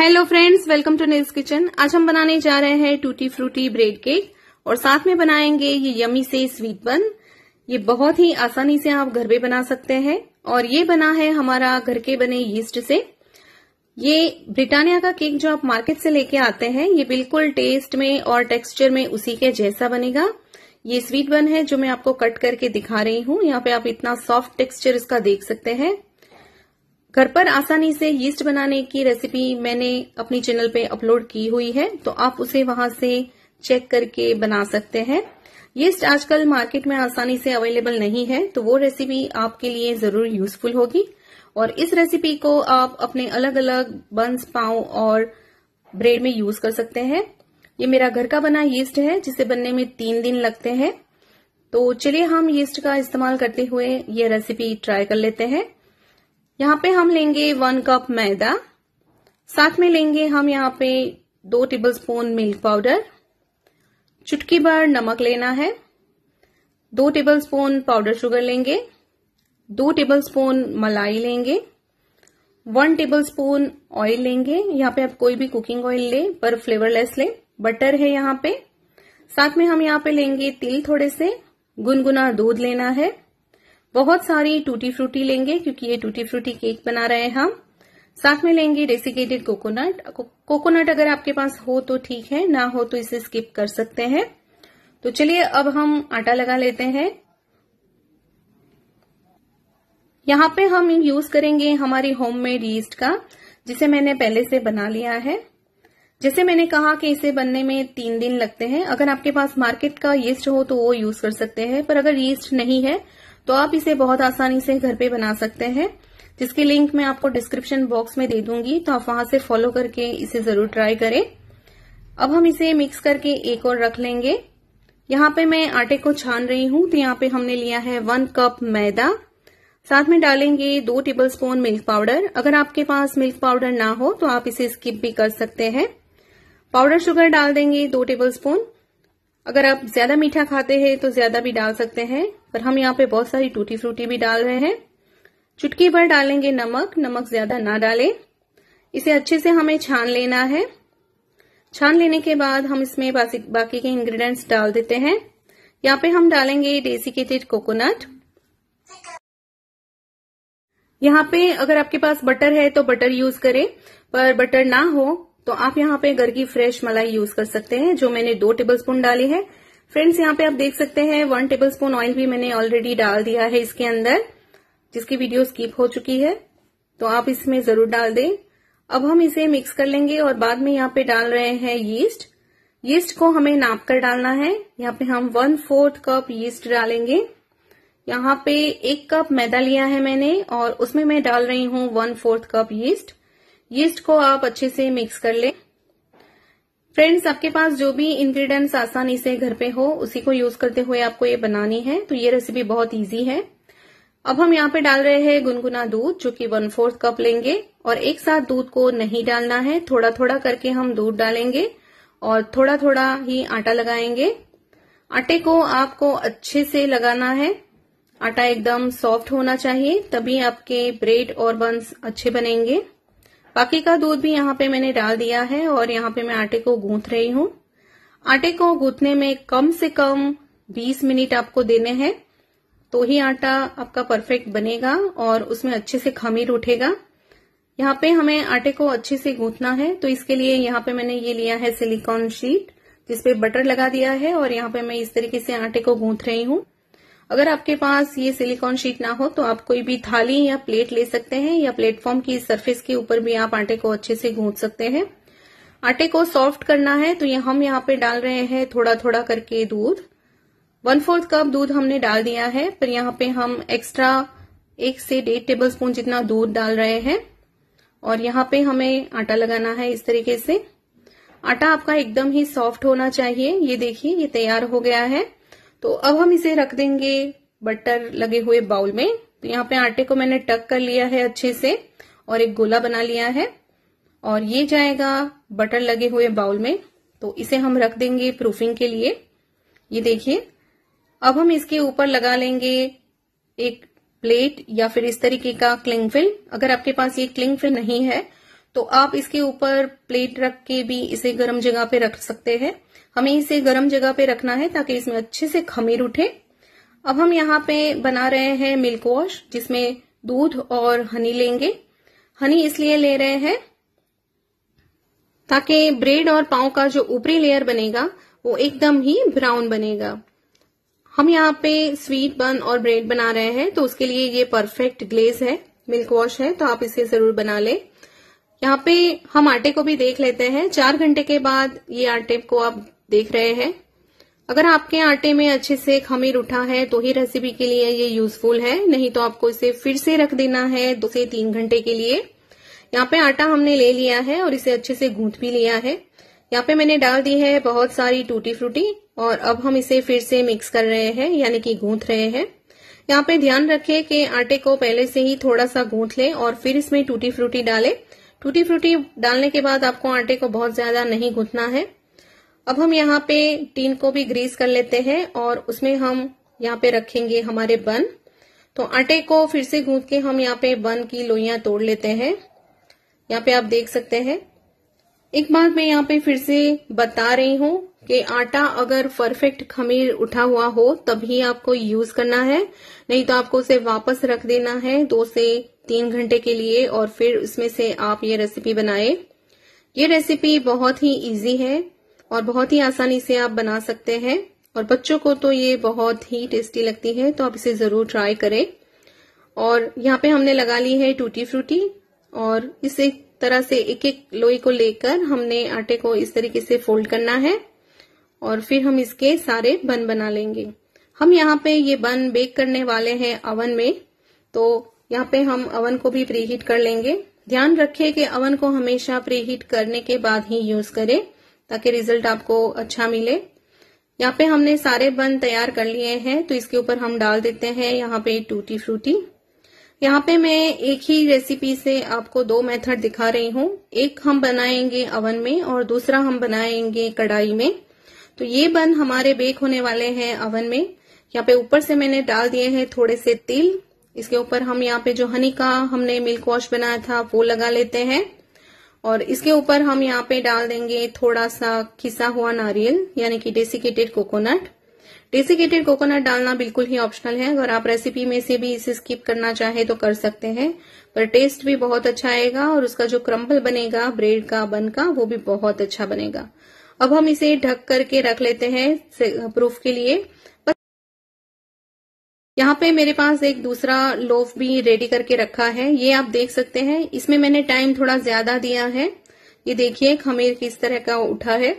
hello friends welcome to Nell's kitchen आज हम बनाने जा रहे हैं टूटी फ्रूटी ब्रेड केक और साथ में बनाएंगे ये यमी से स्वीट बन ये बहुत ही आसानी से आप घर पे बना सकते हैं और ये बना है हमारा घर के बने यीस्ट से ये ब्रिटानिया का केक जो आप मार्केट से लेके आते हैं ये बिल्कुल टेस्ट में और टेक्स्चर में उसी के जैसा बनेगा ये स्वीट बन है जो मैं आपको कट करके दिखा रही हूं यहाँ पे आप इतना सॉफ्ट टेक्सचर इसका देख सकते हैं घर पर आसानी से यीस्ट बनाने की रेसिपी मैंने अपनी चैनल पे अपलोड की हुई है तो आप उसे वहां से चेक करके बना सकते हैं यीस्ट आजकल मार्केट में आसानी से अवेलेबल नहीं है तो वो रेसिपी आपके लिए जरूर यूजफुल होगी और इस रेसिपी को आप अपने अलग अलग बंस पाव और ब्रेड में यूज कर सकते हैं ये मेरा घर का बना यीस्ट है जिसे बनने में तीन दिन लगते हैं तो चलिए हम यीस्ट का इस्तेमाल करते हुए ये रेसिपी ट्राई कर लेते हैं यहाँ पे हम लेंगे वन कप मैदा साथ में लेंगे हम यहाँ पे दो टेबलस्पून मिल्क पाउडर चुटकी भर नमक लेना है दो टेबलस्पून पाउडर शुगर लेंगे दो टेबलस्पून मलाई लेंगे वन टेबलस्पून ऑयल लेंगे यहाँ पे आप कोई भी कुकिंग ऑयल ले पर फ्लेवरलेस ले बटर है यहाँ पे साथ में हम यहाँ पे लेंगे तिल थोड़े से गुनगुना दूध लेना है बहुत सारी टूटी फ्रूटी लेंगे क्योंकि ये टूटी फ्रूटी केक बना रहे हैं हम साथ में लेंगे डेसिकेटेड कोकोनट कोकोनट अगर आपके पास हो तो ठीक है ना हो तो इसे स्किप कर सकते हैं तो चलिए अब हम आटा लगा लेते हैं यहां पे हम यूज करेंगे हमारी होममेड यीस्ट का जिसे मैंने पहले से बना लिया है जैसे मैंने कहा कि इसे बनने में तीन दिन लगते हैं अगर आपके पास मार्केट का यीस्ट हो तो वो यूज कर सकते हैं पर अगर यीस्ट नहीं है तो आप इसे बहुत आसानी से घर पे बना सकते हैं जिसकी लिंक मैं आपको डिस्क्रिप्शन बॉक्स में दे दूंगी तो आप वहां से फॉलो करके इसे जरूर ट्राई करें अब हम इसे मिक्स करके एक और रख लेंगे यहाँ पे मैं आटे को छान रही हूं तो यहाँ पे हमने लिया है वन कप मैदा साथ में डालेंगे दो टेबल स्पून मिल्क पाउडर अगर आपके पास मिल्क पाउडर ना हो तो आप इसे स्किप भी कर सकते हैं पाउडर शुगर डाल देंगे दो टेबल स्पून अगर आप ज्यादा मीठा खाते हैं तो ज्यादा भी डाल सकते हैं पर हम यहाँ पे बहुत सारी टूटी फ्रूटी भी डाल रहे हैं चुटकी भर डालेंगे नमक नमक ज्यादा ना डालें इसे अच्छे से हमें छान लेना है छान लेने के बाद हम इसमें बाकी के इंग्रेडिएंट्स डाल देते हैं यहाँ पे हम डालेंगे डेसिकेटेड कोकोनट यहाँ पे अगर आपके पास बटर है तो बटर यूज करें पर बटर ना हो तो आप यहाँ पे घर की फ्रेश मलाई यूज कर सकते हैं जो मैंने दो टेबलस्पून डाली है फ्रेंड्स यहाँ पे आप देख सकते हैं वन टेबल स्पून ऑयल भी मैंने ऑलरेडी डाल दिया है इसके अंदर जिसकी वीडियो स्कीप हो चुकी है तो आप इसमें जरूर डाल दें अब हम इसे मिक्स कर लेंगे और बाद में यहाँ पे डाल रहे हैं यीस्ट यीस्ट को हमें नाप कर डालना है यहाँ पे हम वन फोर्थ कप यीस्ट डालेंगे यहाँ पे एक कप मैदा लिया है मैंने और उसमें मैं डाल रही हूँ one fourth cup yeast yeast को आप अच्छे से मिक्स कर लें फ्रेंड्स आपके पास जो भी इंग्रेडिएंट्स आसानी से घर पे हो उसी को यूज करते हुए आपको ये बनानी है तो ये रेसिपी बहुत इजी है अब हम यहाँ पे डाल रहे हैं गुनगुना दूध जो कि वन फोर्थ कप लेंगे और एक साथ दूध को नहीं डालना है थोड़ा थोड़ा करके हम दूध डालेंगे और थोड़ा थोड़ा ही आटा लगाएंगे आटे को आपको अच्छे से लगाना है आटा एकदम सॉफ्ट होना चाहिए तभी आपके ब्रेड और बंस अच्छे बनेंगे बाकी का दूध भी यहाँ पे मैंने डाल दिया है और यहाँ पे मैं आटे को गूंथ रही हूँ आटे को गूंथने में कम से कम 20 मिनट आपको देने हैं तो ही आटा आपका परफेक्ट बनेगा और उसमें अच्छे से खमीर उठेगा यहाँ पे हमें आटे को अच्छे से गूंथना है तो इसके लिए यहाँ पे मैंने ये लिया है सिलिकॉन शीट जिसपे बटर लगा दिया है और यहाँ पे मैं इस तरीके से आटे को गूंथ रही हूँ अगर आपके पास ये सिलिकॉन शीट ना हो तो आप कोई भी थाली या प्लेट ले सकते हैं या प्लेटफॉर्म की सरफेस के ऊपर भी आप आटे को अच्छे से गूंथ सकते हैं आटे को सॉफ्ट करना है तो ये हम यहाँ पे डाल रहे हैं थोड़ा थोड़ा करके दूध वन फोर्थ कप दूध हमने डाल दिया है पर यहाँ पे हम एक्स्ट्रा एक से डेढ़ टेबल स्पून जितना दूध डाल रहे हैं और यहाँ पे हमें आटा लगाना है इस तरीके से आटा आपका एकदम ही सॉफ्ट होना चाहिए ये देखिए ये तैयार हो गया है तो अब हम इसे रख देंगे बटर लगे हुए बाउल में तो यहाँ पे आटे को मैंने टक कर लिया है अच्छे से और एक गोला बना लिया है और ये जाएगा बटर लगे हुए बाउल में तो इसे हम रख देंगे प्रूफिंग के लिए ये देखिए अब हम इसके ऊपर लगा लेंगे एक प्लेट या फिर इस तरीके का क्लिंग फिल्म अगर आपके पास ये क्लिंग फिल्म नहीं है तो आप इसके ऊपर प्लेट रख के भी इसे गर्म जगह पे रख सकते हैं हमें इसे गर्म जगह पे रखना है ताकि इसमें अच्छे से खमीर उठे अब हम यहाँ पे बना रहे हैं मिल्क वॉश जिसमें दूध और हनी लेंगे हनी इसलिए ले रहे हैं ताकि ब्रेड और पाव का जो ऊपरी लेयर बनेगा वो एकदम ही ब्राउन बनेगा हम यहाँ पे स्वीट बन और ब्रेड बना रहे हैं तो उसके लिए ये परफेक्ट ग्लेज है मिल्क वॉश है तो आप इसे जरूर बना लें यहाँ पे हम आटे को भी देख लेते हैं चार घंटे के बाद ये आटे को आप देख रहे हैं अगर आपके आटे में अच्छे से खमीर उठा है तो ही रेसिपी के लिए ये यूजफुल है नहीं तो आपको इसे फिर से रख देना है दो से तीन घंटे के लिए यहाँ पे आटा हमने ले लिया है और इसे अच्छे से गूंथ भी लिया है यहाँ पे मैंने डाल दी है बहुत सारी टूटी फ्रूटी और अब हम इसे फिर से मिक्स कर रहे हैं यानी कि गूंथ रहे हैं यहाँ पे ध्यान रखें कि आटे को पहले से ही थोड़ा सा गूंथ लें और फिर इसमें टूटी फ्रूटी डालें टूटी फ्रूटी डालने के बाद आपको आटे को बहुत ज्यादा नहीं गूंथना है अब हम यहाँ पे टीन को भी ग्रीस कर लेते हैं और उसमें हम यहाँ पे रखेंगे हमारे बन तो आटे को फिर से गूंथ के हम यहाँ पे बन की लोइयां तोड़ लेते हैं यहाँ पे आप देख सकते हैं एक बात मैं यहाँ पे फिर से बता रही हूँ कि आटा अगर परफेक्ट खमीर उठा हुआ हो तभी आपको यूज करना है नहीं तो आपको उसे वापस रख देना है दो तो से तीन घंटे के लिए और फिर उसमें से आप ये रेसिपी बनाए ये रेसिपी बहुत ही इजी है और बहुत ही आसानी से आप बना सकते हैं और बच्चों को तो ये बहुत ही टेस्टी लगती है तो आप इसे ज़रूर ट्राई करें और यहाँ पे हमने लगा ली है टूटी फ्रूटी और इसे तरह से एक एक लोई को लेकर हमने आटे को इस तरीके से फोल्ड करना है और फिर हम इसके सारे बन बना लेंगे हम यहाँ पे ये बन बेक करने वाले हैं अवन में तो यहाँ पे हम अवन को भी प्रीहीट कर लेंगे ध्यान रखें कि अवन को हमेशा प्रीहीट करने के बाद ही यूज करें ताकि रिजल्ट आपको अच्छा मिले यहाँ पे हमने सारे बन तैयार कर लिए हैं तो इसके ऊपर हम डाल देते हैं यहाँ पे टूटी फ्रूटी यहाँ पे मैं एक ही रेसिपी से आपको दो मेथड दिखा रही हूँ एक हम बनाएंगे अवन में और दूसरा हम बनाएंगे कढ़ाई में तो ये बन हमारे बेक होने वाले हैं अवन में यहाँ पे ऊपर से मैंने डाल दिए हैं थोड़े से तिल इसके ऊपर हम यहाँ पे जो हनी का हमने मिल्क वॉश बनाया था वो लगा लेते हैं और इसके ऊपर हम यहाँ पे डाल देंगे थोड़ा सा खिसा हुआ नारियल यानी कि डेसिकेटेड कोकोनट डेसिकेटेड कोकोनट डालना बिल्कुल ही ऑप्शनल है अगर आप रेसिपी में से भी इसे स्किप करना चाहे तो कर सकते हैं पर टेस्ट भी बहुत अच्छा आएगा और उसका जो क्रम्बल बनेगा ब्रेड का बन का वो भी बहुत अच्छा बनेगा अब हम इसे ढक करके रख लेते हैं प्रूफ के लिए यहाँ पे मेरे पास एक दूसरा लोफ भी रेडी करके रखा है ये आप देख सकते हैं इसमें मैंने टाइम थोड़ा ज्यादा दिया है ये देखिए खमीर किस तरह का उठा है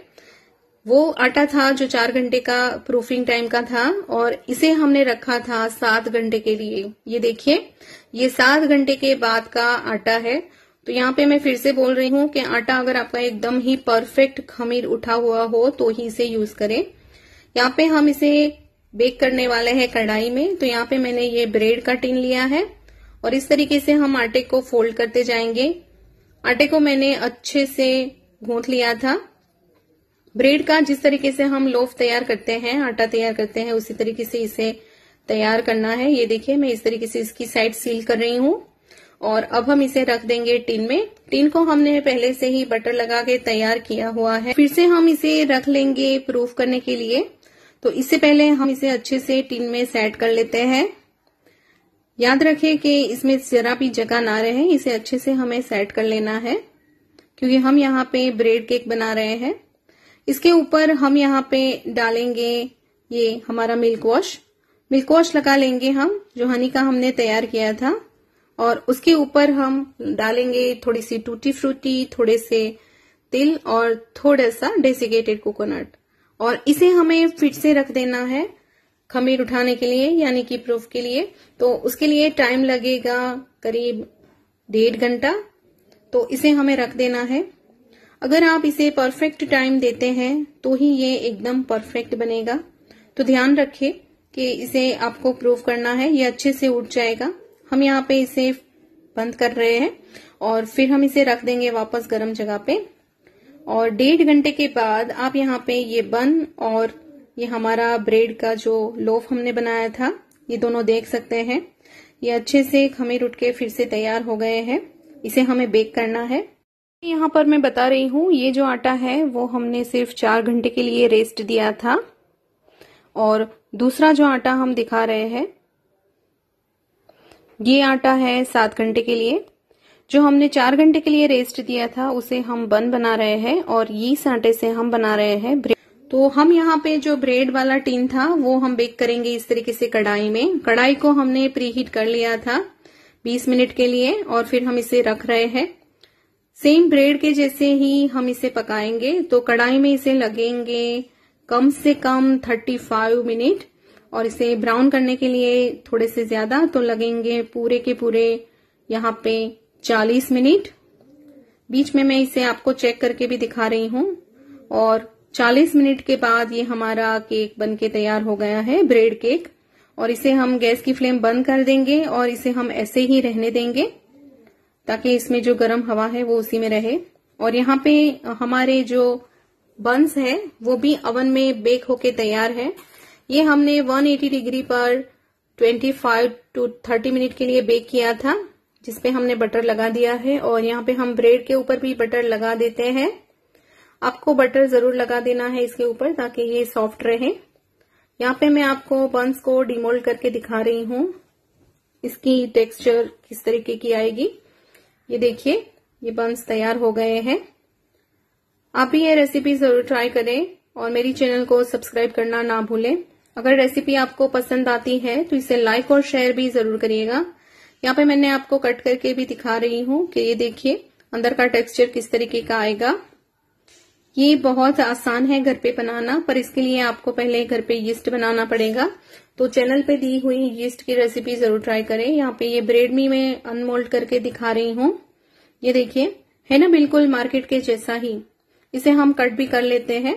वो आटा था जो चार घंटे का प्रूफिंग टाइम का था और इसे हमने रखा था सात घंटे के लिए ये देखिए ये सात घंटे के बाद का आटा है तो यहाँ पे मैं फिर से बोल रही हूँ कि आटा अगर आपका एकदम ही परफेक्ट खमीर उठा हुआ हो तो ही इसे यूज करें यहाँ पे हम इसे बेक करने वाले हैं कढ़ाई में तो यहाँ पे मैंने ये ब्रेड का टिन लिया है और इस तरीके से हम आटे को फोल्ड करते जाएंगे आटे को मैंने अच्छे से गूंथ लिया था ब्रेड का जिस तरीके से हम लोफ तैयार करते हैं आटा तैयार करते हैं उसी तरीके से इसे तैयार करना है ये देखिए मैं इस तरीके से इसकी साइड सील कर रही हूं और अब हम इसे रख देंगे टिन में टिन को हमने पहले से ही बटर लगा के तैयार किया हुआ है फिर से हम इसे रख लेंगे प्रूफ करने के लिए तो इससे पहले हम इसे अच्छे से टिन में सेट कर लेते हैं याद रखें कि इसमें जरा भी जगह ना रहे इसे अच्छे से हमें सेट कर लेना है क्योंकि हम यहाँ पे ब्रेड केक बना रहे हैं इसके ऊपर हम यहाँ पे डालेंगे ये हमारा मिल्क वॉश मिल्क वॉश लगा लेंगे हम जो हनी का हमने तैयार किया था और उसके ऊपर हम डालेंगे थोड़ी सी टूटी फ्रूटी थोड़े से तिल और थोड़ा सा डेसिकेटेड कोकोनट और इसे हमें फिट से रख देना है खमीर उठाने के लिए यानी कि प्रूफ के लिए तो उसके लिए टाइम लगेगा करीब डेढ़ घंटा तो इसे हमें रख देना है अगर आप इसे परफेक्ट टाइम देते हैं तो ही ये एकदम परफेक्ट बनेगा तो ध्यान रखें कि इसे आपको प्रूफ करना है ये अच्छे से उठ जाएगा हम यहाँ पे इसे बंद कर रहे हैं और फिर हम इसे रख देंगे वापस गर्म जगह पे और डेढ़ घंटे के बाद आप यहाँ पे ये बन और ये हमारा ब्रेड का जो लोफ हमने बनाया था ये दोनों देख सकते हैं ये अच्छे से खमीर उठ के फिर से तैयार हो गए हैं इसे हमें बेक करना है यहाँ पर मैं बता रही हूँ ये जो आटा है वो हमने सिर्फ चार घंटे के लिए रेस्ट दिया था और दूसरा जो आटा हम दिखा रहे हैं ये आटा है सात घंटे के लिए जो हमने चार घंटे के लिए रेस्ट दिया था उसे हम बन बना रहे हैं और ये आटे से हम बना रहे हैं ब्रेड तो हम यहाँ पे जो ब्रेड वाला टीन था वो हम बेक करेंगे इस तरीके से कढ़ाई में कढ़ाई को हमने प्री हीट कर लिया था 20 मिनट के लिए और फिर हम इसे रख रहे हैं सेम ब्रेड के जैसे ही हम इसे पकाएंगे तो कढ़ाई में इसे लगेंगे कम से कम 35 मिनट और इसे ब्राउन करने के लिए थोड़े से ज्यादा तो लगेंगे पूरे के पूरे यहाँ पे चालीस मिनट बीच में मैं इसे आपको चेक करके भी दिखा रही हूं और 40 मिनट के बाद ये हमारा केक बनके तैयार हो गया है ब्रेड केक और इसे हम गैस की फ्लेम बंद कर देंगे और इसे हम ऐसे ही रहने देंगे ताकि इसमें जो गर्म हवा है वो उसी में रहे और यहाँ पे हमारे जो बंस है वो भी अवन में बेक होके तैयार है ये हमने 180 डिग्री पर 25 टू थर्टी मिनट के लिए बेक किया था जिसपे हमने बटर लगा दिया है और यहाँ पे हम ब्रेड के ऊपर भी बटर लगा देते हैं आपको बटर जरूर लगा देना है इसके ऊपर ताकि ये सॉफ्ट रहे यहाँ पे मैं आपको बंस को डिमोल्ड करके दिखा रही हूं इसकी टेक्सचर किस तरीके की आएगी ये देखिए ये बंस तैयार हो गए हैं आप भी ये रेसिपी जरूर ट्राई करें और मेरी चैनल को सब्सक्राइब करना ना भूलें अगर रेसिपी आपको पसंद आती है तो इसे लाइक और शेयर भी जरूर करिएगा यहाँ पे मैंने आपको कट करके भी दिखा रही हूं कि ये देखिए अंदर का टेक्सचर किस तरीके का आएगा ये बहुत आसान है घर पे बनाना पर इसके लिए आपको पहले घर पे यीस्ट बनाना पड़ेगा तो चैनल पे दी हुई यीस्ट की रेसिपी जरूर ट्राई करें यहाँ पे ये ब्रेड मी में अनमोल्ड करके दिखा रही हूँ ये देखिए है ना बिल्कुल मार्केट के जैसा ही इसे हम कट भी कर लेते हैं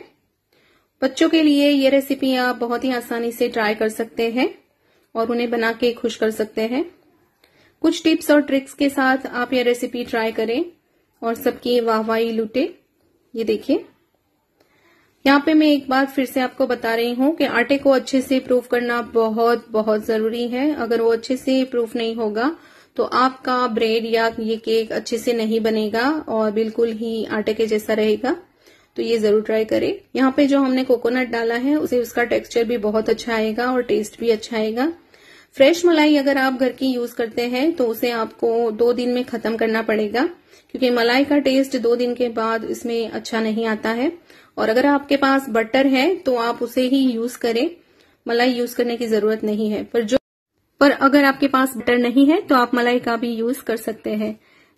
बच्चों के लिए ये रेसिपी आप बहुत ही आसानी से ट्राई कर सकते हैं और उन्हें बना के खुश कर सकते हैं कुछ टिप्स और ट्रिक्स के साथ आप यह रेसिपी ट्राई करें और सबकी वाहवाही लूटे ये देखिए यहाँ पे मैं एक बात फिर से आपको बता रही हूँ कि आटे को अच्छे से प्रूफ करना बहुत बहुत जरूरी है अगर वो अच्छे से प्रूफ नहीं होगा तो आपका ब्रेड या ये केक अच्छे से नहीं बनेगा और बिल्कुल ही आटे के जैसा रहेगा तो ये जरूर ट्राई करें यहाँ पे जो हमने कोकोनट डाला है उसे उसका टेक्सचर भी बहुत अच्छा आएगा और टेस्ट भी अच्छा आएगा फ्रेश मलाई अगर आप घर की यूज करते हैं तो उसे आपको दो दिन में खत्म करना पड़ेगा क्योंकि मलाई का टेस्ट दो दिन के बाद इसमें अच्छा नहीं आता है और अगर आपके पास बटर है तो आप उसे ही यूज करें मलाई यूज करने की जरूरत नहीं है पर जो पर अगर आपके पास बटर नहीं है तो आप मलाई का भी यूज कर सकते हैं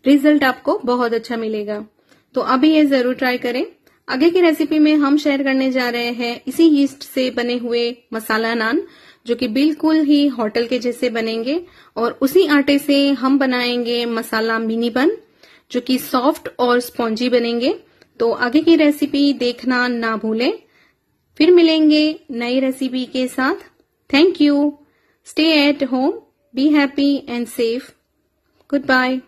रिजल्ट आपको बहुत अच्छा मिलेगा तो अभी ये जरूर ट्राई करें आगे की रेसिपी में हम शेयर करने जा रहे हैं इसी यीस्ट से बने हुए मसाला नान जो कि बिल्कुल ही होटल के जैसे बनेंगे और उसी आटे से हम बनाएंगे मसाला मिनी बन जो कि सॉफ्ट और स्पॉन्जी बनेंगे तो आगे की रेसिपी देखना ना भूलें फिर मिलेंगे नई रेसिपी के साथ thank you stay at home be happy and safe good bye